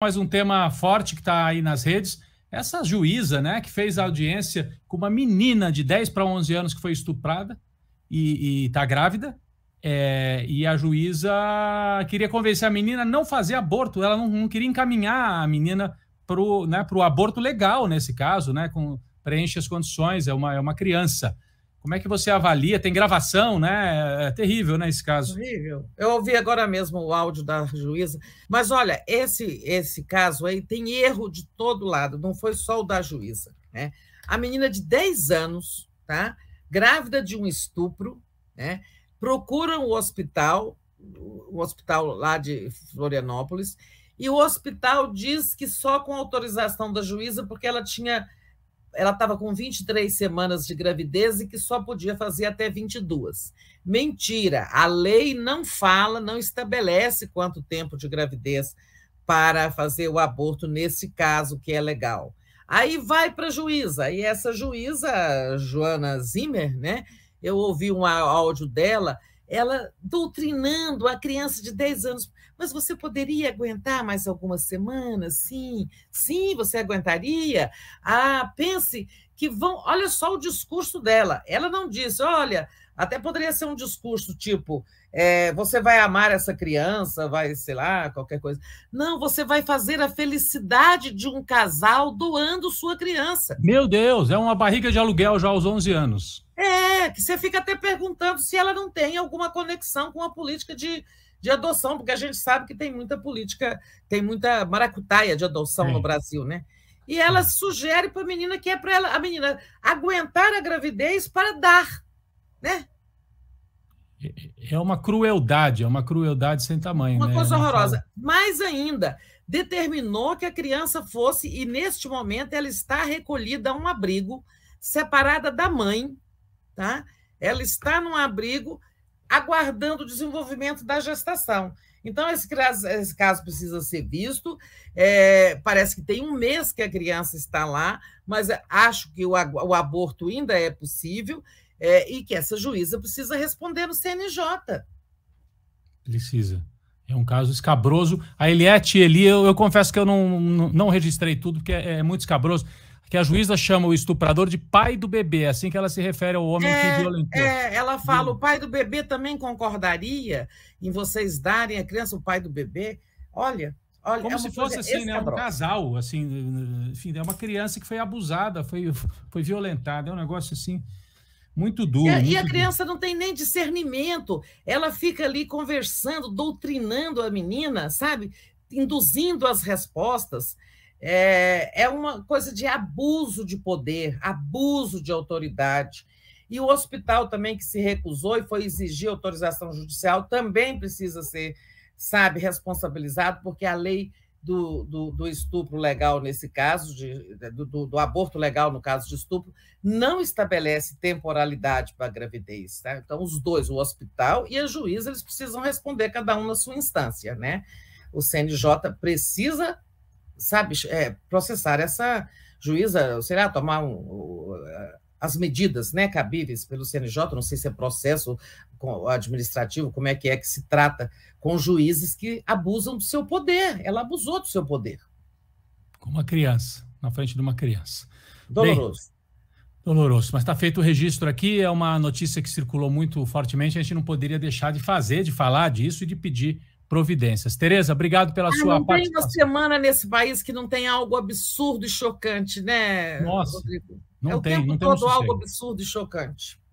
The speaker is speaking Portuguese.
mais um tema forte que está aí nas redes. Essa juíza, né, que fez a audiência com uma menina de 10 para 11 anos que foi estuprada e está grávida. É, e a juíza queria convencer a menina a não fazer aborto. Ela não, não queria encaminhar a menina para o né, aborto legal, nesse caso, né, com, preenche as condições, é uma, é uma criança. Como é que você avalia? Tem gravação, né? É terrível, né, esse caso? Terrível. Eu ouvi agora mesmo o áudio da juíza. Mas olha, esse esse caso aí tem erro de todo lado, não foi só o da juíza, né? A menina de 10 anos, tá? Grávida de um estupro, né? Procura um hospital, o hospital lá de Florianópolis, e o hospital diz que só com autorização da juíza, porque ela tinha ela estava com 23 semanas de gravidez e que só podia fazer até 22. Mentira, a lei não fala, não estabelece quanto tempo de gravidez para fazer o aborto nesse caso que é legal. Aí vai para a juíza, e essa juíza, Joana Zimmer, né? Eu ouvi um áudio dela, ela doutrinando a criança de 10 anos mas você poderia aguentar mais algumas semanas? Sim, sim, você aguentaria. Ah, pense que vão. Olha só o discurso dela. Ela não disse, olha, até poderia ser um discurso tipo: é, você vai amar essa criança, vai, sei lá, qualquer coisa. Não, você vai fazer a felicidade de um casal doando sua criança. Meu Deus, é uma barriga de aluguel já aos 11 anos. É, que você fica até perguntando se ela não tem alguma conexão com a política de de adoção, porque a gente sabe que tem muita política, tem muita maracutaia de adoção é. no Brasil, né? E ela sugere para a menina que é para ela, a menina aguentar a gravidez para dar, né? É, é uma crueldade, é uma crueldade sem tamanho. Uma né? coisa horrorosa. Mais ainda, determinou que a criança fosse, e neste momento ela está recolhida a um abrigo, separada da mãe, tá? Ela está num abrigo aguardando o desenvolvimento da gestação. Então, esse caso, esse caso precisa ser visto. É, parece que tem um mês que a criança está lá, mas acho que o, o aborto ainda é possível é, e que essa juíza precisa responder no CNJ. Precisa. É um caso escabroso. A Eliette Eli, eu, eu confesso que eu não, não, não registrei tudo, porque é, é muito escabroso que a juíza chama o estuprador de pai do bebê, é assim que ela se refere ao homem é, que violentou. É, ela fala, o pai do bebê também concordaria em vocês darem a criança o pai do bebê? Olha, olha... Como é se fosse assim, né, um casal, assim, enfim, é uma criança que foi abusada, foi, foi violentada, é um negócio assim... Muito duro. E a, e a criança duro. não tem nem discernimento. Ela fica ali conversando, doutrinando a menina, sabe? Induzindo as respostas. É, é uma coisa de abuso de poder, abuso de autoridade. E o hospital também que se recusou e foi exigir autorização judicial também precisa ser, sabe, responsabilizado, porque a lei do, do, do, estupro legal nesse caso, de, do, do, aborto legal no caso de estupro, não estabelece temporalidade para a gravidez. Tá? Então, os dois, o hospital e a juíza, eles precisam responder, cada um na sua instância. Né? O CNJ precisa sabe, é, processar essa juíza, sei lá, tomar um, as medidas né, cabíveis pelo CNJ, não sei se é processo administrativo, como é que é que se trata com juízes que abusam do seu poder. Ela abusou do seu poder. Com uma criança, na frente de uma criança. Doloroso. Bem, doloroso, mas está feito o registro aqui, é uma notícia que circulou muito fortemente, a gente não poderia deixar de fazer, de falar disso e de pedir providências. Tereza, obrigado pela ah, sua não participação. Não tem uma semana nesse país que não tem algo absurdo e chocante, né, Nossa, Rodrigo? Não é tem, o tempo não todo tem um algo absurdo e chocante.